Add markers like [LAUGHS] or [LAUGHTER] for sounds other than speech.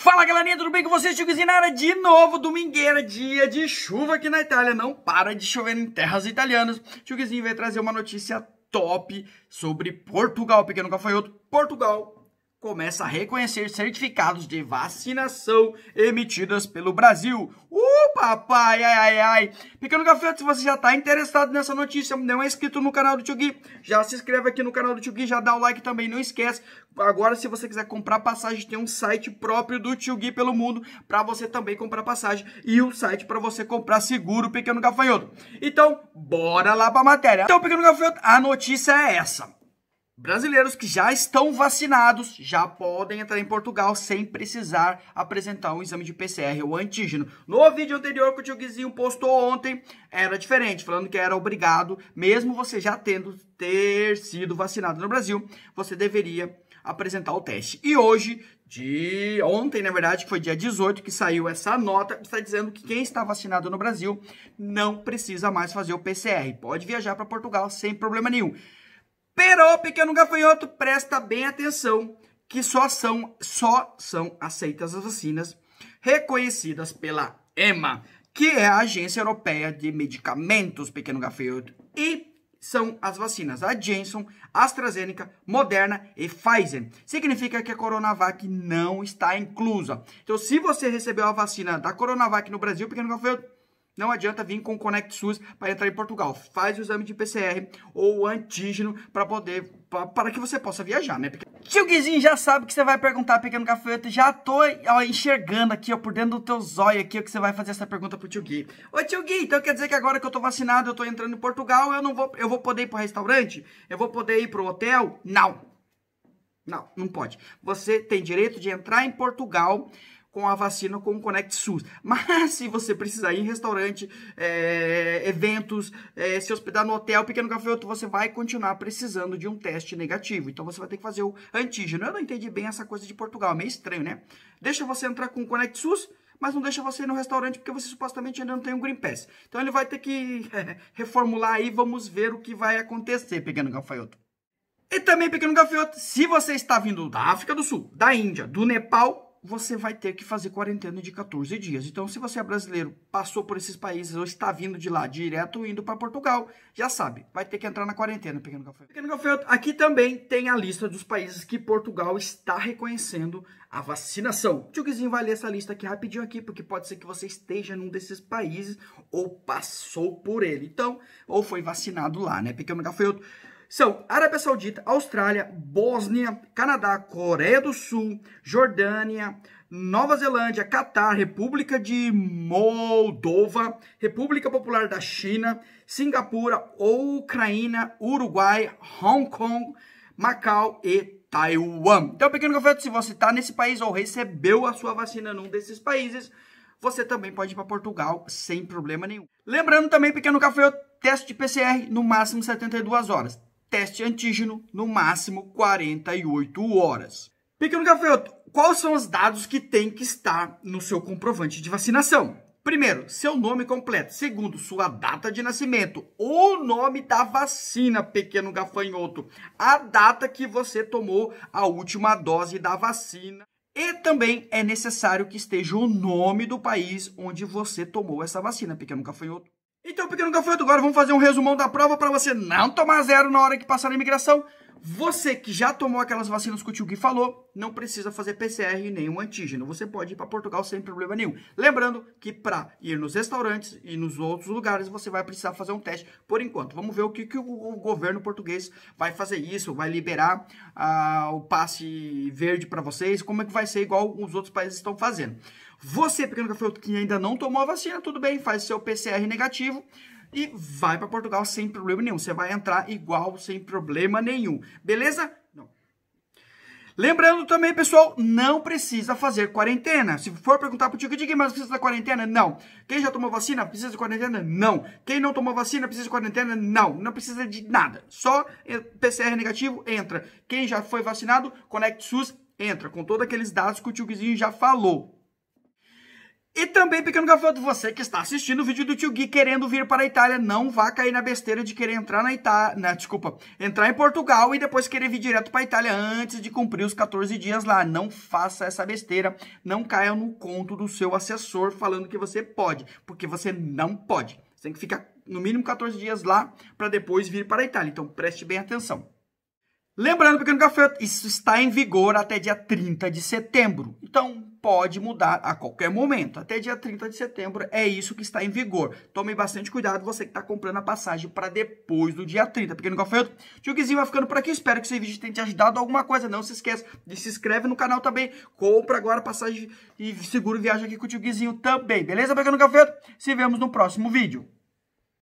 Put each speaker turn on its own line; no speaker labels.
Fala galerinha, tudo bem com vocês? Chico Zinara de novo, domingueira, dia de chuva aqui na Itália, não para de chover em terras italianas. Chicozinho veio trazer uma notícia top sobre Portugal, pequeno gafanhoto. Portugal começa a reconhecer certificados de vacinação emitidas pelo Brasil. Uh, papai, ai, ai, ai. Pequeno gafanhoto, se você já está interessado nessa notícia, não é inscrito no canal do Tio Gui, já se inscreve aqui no canal do Tio Gui, já dá o like também, não esquece. Agora, se você quiser comprar passagem, tem um site próprio do Tio Gui pelo mundo para você também comprar passagem e um site para você comprar seguro, Pequeno Gafanhoto. Então, bora lá para a matéria. Então, Pequeno Gafanhoto, a notícia é essa. Brasileiros que já estão vacinados já podem entrar em Portugal sem precisar apresentar um exame de PCR ou antígeno. No vídeo anterior que o tio Guizinho postou ontem, era diferente, falando que era obrigado, mesmo você já tendo ter sido vacinado no Brasil, você deveria apresentar o teste. E hoje, de ontem, na verdade, que foi dia 18 que saiu essa nota, está dizendo que quem está vacinado no Brasil não precisa mais fazer o PCR, pode viajar para Portugal sem problema nenhum. Pero pequeno gafanhoto, presta bem atenção, que só são, só são aceitas as vacinas reconhecidas pela EMA, que é a Agência Europeia de Medicamentos, pequeno gafanhoto, e são as vacinas a Janssen, AstraZeneca, Moderna e Pfizer. Significa que a Coronavac não está inclusa. Então, se você recebeu a vacina da Coronavac no Brasil, pequeno gafanhoto, não adianta vir com o Connect SUS para entrar em Portugal. Faz o exame de PCR ou antígeno para poder para que você possa viajar, né? Tio Guizinho já sabe que você vai perguntar, pequeno cafeta. Já tô ó, enxergando aqui, ó, por dentro do teu zóio aqui, ó, que você vai fazer essa pergunta pro tio Gui. Ô tio Gui, então quer dizer que agora que eu tô vacinado, eu tô entrando em Portugal, eu não vou, eu vou poder ir pro restaurante? Eu vou poder ir pro hotel? Não. Não, não pode. Você tem direito de entrar em Portugal com a vacina com o Connect SUS. [LAUGHS] Mas se você precisar ir em restaurante, é, eventos, é, se hospedar no hotel, pequeno café, você vai continuar precisando de um teste negativo. Então você vai ter que fazer o antígeno. Eu não entendi bem essa coisa de Portugal, é meio estranho, né? Deixa você entrar com o Connect SUS, mas não deixa você ir no restaurante porque você supostamente ainda não tem um Green Pass. Então ele vai ter que [LAUGHS] reformular aí, vamos ver o que vai acontecer, pequeno gafanhoto. E também, pequeno gafanhoto, se você está vindo da África do Sul, da Índia, do Nepal, você vai ter que fazer quarentena de 14 dias. Então, se você é brasileiro, passou por esses países ou está vindo de lá direto indo para Portugal, já sabe, vai ter que entrar na quarentena, Pequeno Gafanhoto. Pequeno aqui também tem a lista dos países que Portugal está reconhecendo a vacinação. Tchuguizinho vai ler essa lista aqui rapidinho aqui, porque pode ser que você esteja num desses países ou passou por ele. Então, ou foi vacinado lá, né, Pequeno Gafanhoto? são Arábia Saudita, Austrália, Bósnia, Canadá, Coreia do Sul, Jordânia, Nova Zelândia, Catar, República de Moldova, República Popular da China, Singapura, Ucrânia, Uruguai, Hong Kong, Macau e Taiwan. Então, pequeno confeto, se você está nesse país ou recebeu a sua vacina num desses países, você também pode ir para Portugal sem problema nenhum. Lembrando também, pequeno café, teste de PCR no máximo 72 horas teste antígeno, no máximo 48 horas. Pequeno gafanhoto, quais são os dados que tem que estar no seu comprovante de vacinação? Primeiro, seu nome completo. Segundo, sua data de nascimento. O nome da vacina, pequeno gafanhoto. A data que você tomou a última dose da vacina. E também é necessário que esteja o nome do país onde você tomou essa vacina, pequeno gafanhoto. Então, pequeno gafanhoto, agora vamos fazer um resumão da prova para você não tomar zero na hora que passar na imigração. Você que já tomou aquelas vacinas que o Tio Gui falou, não precisa fazer PCR nenhum antígeno. Você pode ir para Portugal sem problema nenhum. Lembrando que para ir nos restaurantes e nos outros lugares, você vai precisar fazer um teste por enquanto. Vamos ver o que, que o, governo português vai fazer isso, vai liberar ah, o passe verde para vocês, como é que vai ser igual os outros países estão fazendo. Você, pequeno café que ainda não tomou a vacina, tudo bem, faz seu PCR negativo e vai para Portugal sem problema nenhum. Você vai entrar igual, sem problema nenhum. Beleza? Não. Lembrando também, pessoal, não precisa fazer quarentena. Se for perguntar para o tio que mais mas precisa da quarentena? Não. Quem já tomou vacina precisa de quarentena? Não. Quem não tomou vacina precisa de quarentena? Não. Não precisa de nada. Só eh, PCR negativo entra. Quem já foi vacinado, Conect SUS entra. Com todos aqueles dados que o tio Guizinho já falou. E também, pequeno gafanhoto, você que está assistindo o vídeo do tio Gui querendo vir para a Itália, não vá cair na besteira de querer entrar na Itália, na, desculpa, entrar em Portugal e depois querer vir direto para a Itália antes de cumprir os 14 dias lá. Não faça essa besteira, não caia no conto do seu assessor falando que você pode, porque você não pode. Você tem que ficar no mínimo 14 dias lá para depois vir para a Itália. Então preste bem atenção. Lembrando, pequeno café, isso está em vigor até dia 30 de setembro. Então, pode mudar a qualquer momento. Até dia 30 de setembro é isso que está em vigor. Tome bastante cuidado, você que está comprando a passagem para depois do dia 30. Pequeno café. Tio Guizinho vai ficando por aqui. Espero que esse vídeo tenha te ajudado alguma coisa. Não se esqueça de se inscreve no canal também. Compra agora a passagem e seguro viagem aqui com o Tio Guizinho também. Beleza, Pequeno café? Se vemos no próximo vídeo.